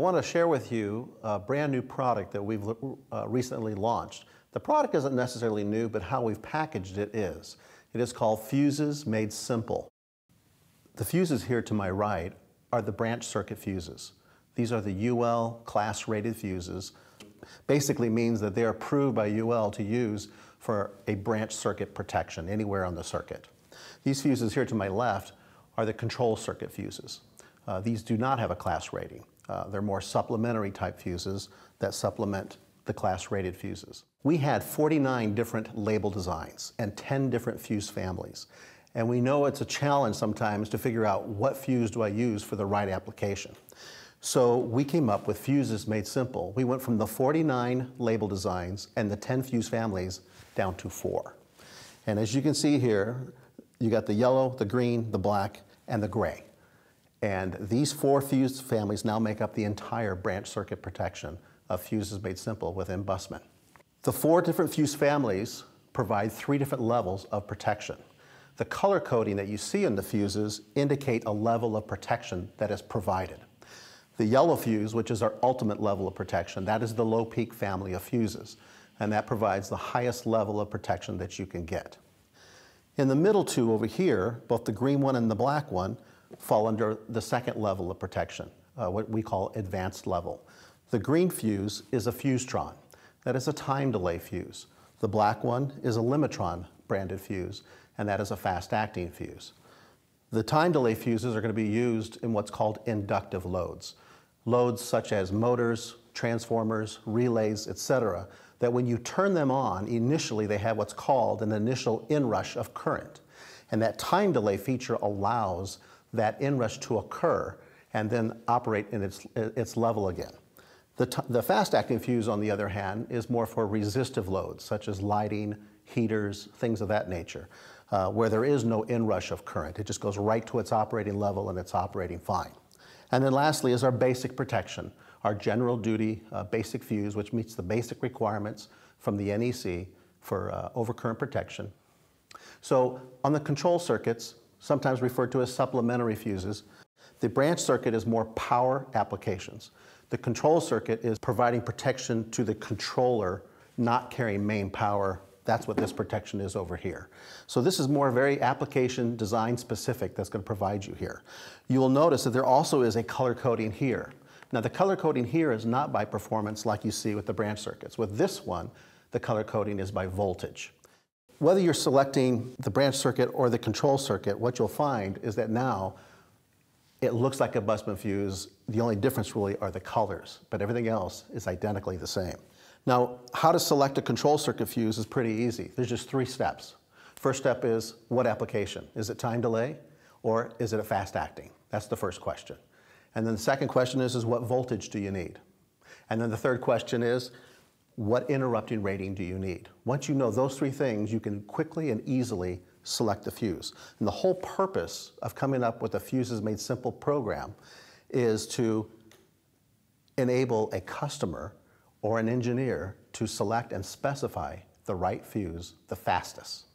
I want to share with you a brand new product that we've uh, recently launched. The product isn't necessarily new, but how we've packaged it is. It is called Fuses Made Simple. The fuses here to my right are the branch circuit fuses. These are the UL class rated fuses. Basically means that they're approved by UL to use for a branch circuit protection anywhere on the circuit. These fuses here to my left are the control circuit fuses. Uh, these do not have a class rating. Uh, they're more supplementary type fuses that supplement the class rated fuses. We had 49 different label designs and 10 different fuse families. And we know it's a challenge sometimes to figure out what fuse do I use for the right application. So we came up with fuses made simple. We went from the 49 label designs and the 10 fuse families down to four. And as you can see here, you got the yellow, the green, the black, and the gray. And these four fuse families now make up the entire branch circuit protection of fuses made simple within busman. The four different fuse families provide three different levels of protection. The color coding that you see in the fuses indicate a level of protection that is provided. The yellow fuse, which is our ultimate level of protection, that is the low peak family of fuses, and that provides the highest level of protection that you can get. In the middle two over here, both the green one and the black one, fall under the second level of protection, uh, what we call advanced level. The green fuse is a fusetron, That is a time delay fuse. The black one is a Limitron branded fuse, and that is a fast acting fuse. The time delay fuses are going to be used in what's called inductive loads. Loads such as motors, transformers, relays, etc., that when you turn them on, initially they have what's called an initial inrush of current. And that time delay feature allows that inrush to occur and then operate in its, its level again. The, the fast-acting fuse, on the other hand, is more for resistive loads, such as lighting, heaters, things of that nature, uh, where there is no inrush of current. It just goes right to its operating level and it's operating fine. And then lastly is our basic protection, our general duty uh, basic fuse, which meets the basic requirements from the NEC for uh, overcurrent protection. So on the control circuits, sometimes referred to as supplementary fuses. The branch circuit is more power applications. The control circuit is providing protection to the controller, not carrying main power. That's what this protection is over here. So this is more very application design specific that's going to provide you here. You will notice that there also is a color coding here. Now the color coding here is not by performance like you see with the branch circuits. With this one, the color coding is by voltage whether you're selecting the branch circuit or the control circuit, what you'll find is that now it looks like a busman fuse. The only difference really are the colors, but everything else is identically the same. Now, how to select a control circuit fuse is pretty easy. There's just three steps. First step is what application? Is it time delay or is it a fast acting? That's the first question. And then the second question is, is what voltage do you need? And then the third question is, what interrupting rating do you need? Once you know those three things, you can quickly and easily select the fuse. And the whole purpose of coming up with a Fuses Made Simple program is to enable a customer or an engineer to select and specify the right fuse the fastest.